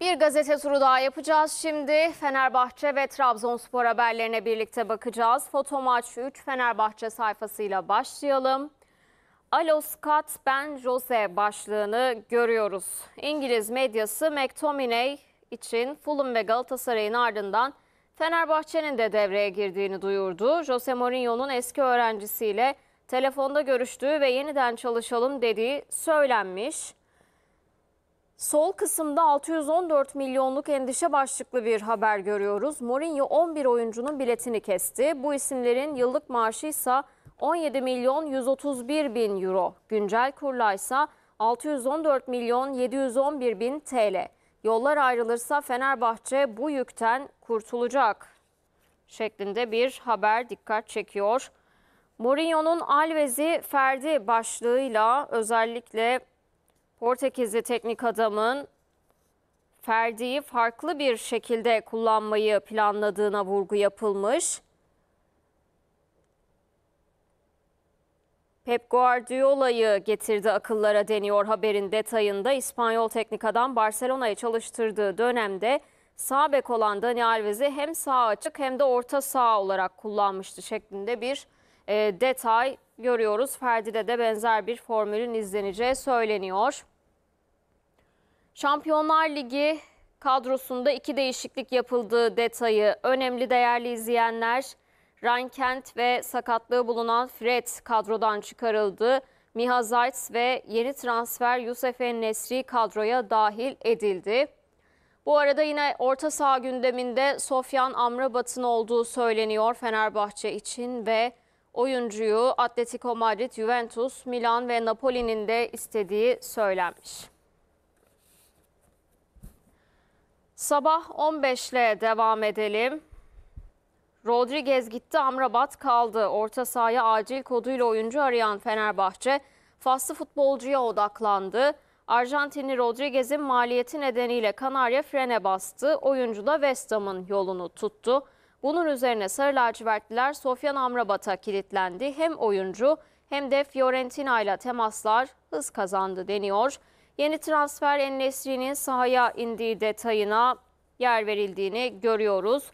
Bir gazete turu daha yapacağız şimdi. Fenerbahçe ve Trabzonspor haberlerine birlikte bakacağız. Foto maç 3 Fenerbahçe sayfasıyla başlayalım. Alos Kat Ben Jose başlığını görüyoruz. İngiliz medyası McTominay için Fulham ve Galatasaray'ın ardından Fenerbahçe'nin de devreye girdiğini duyurdu. Jose Mourinho'nun eski öğrencisiyle telefonda görüştüğü ve yeniden çalışalım dediği söylenmiş. Sol kısımda 614 milyonluk endişe başlıklı bir haber görüyoruz. Mourinho 11 oyuncunun biletini kesti. Bu isimlerin yıllık maaşı ise 17 milyon 131 bin euro. Güncel kurla ise 614 milyon 711 bin TL. Yollar ayrılırsa Fenerbahçe bu yükten kurtulacak şeklinde bir haber dikkat çekiyor. Mourinho'nun Alves'i Ferdi başlığıyla özellikle Portekizli teknik adamın Ferdi'yi farklı bir şekilde kullanmayı planladığına vurgu yapılmış. Pep Guardiola'yı getirdi akıllara deniyor haberin detayında. İspanyol teknik adam Barcelona'yı çalıştırdığı dönemde sağ bek olan Dani Alves'i hem sağ açık hem de orta sağ olarak kullanmıştı şeklinde bir e, detay görüyoruz. Ferdi'de de benzer bir formülün izleneceği söyleniyor. Şampiyonlar Ligi kadrosunda iki değişiklik yapıldığı detayı önemli değerli izleyenler. Rankent ve sakatlığı bulunan Fred kadrodan çıkarıldı. Miha Zayt's ve yeni transfer Yusuf Nesri kadroya dahil edildi. Bu arada yine orta saha gündeminde Sofyan Amrabat'ın olduğu söyleniyor Fenerbahçe için ve oyuncuyu Atletico Madrid, Juventus, Milan ve Napoli'nin de istediği söylenmiş. Sabah 15 ile devam edelim. Rodriguez gitti, Amrabat kaldı. Orta sahaya acil koduyla oyuncu arayan Fenerbahçe, faslı futbolcuya odaklandı. Arjantinli Rodriguez'in maliyeti nedeniyle Kanarya frene bastı. Oyuncu da West Ham'ın yolunu tuttu. Bunun üzerine Sarı Lacivertliler Sofyan Amrabat'a kilitlendi. Hem oyuncu hem de Fiorentina ile temaslar hız kazandı deniyor. Yeni transfer Ennesri'nin sahaya indiği detayına yer verildiğini görüyoruz.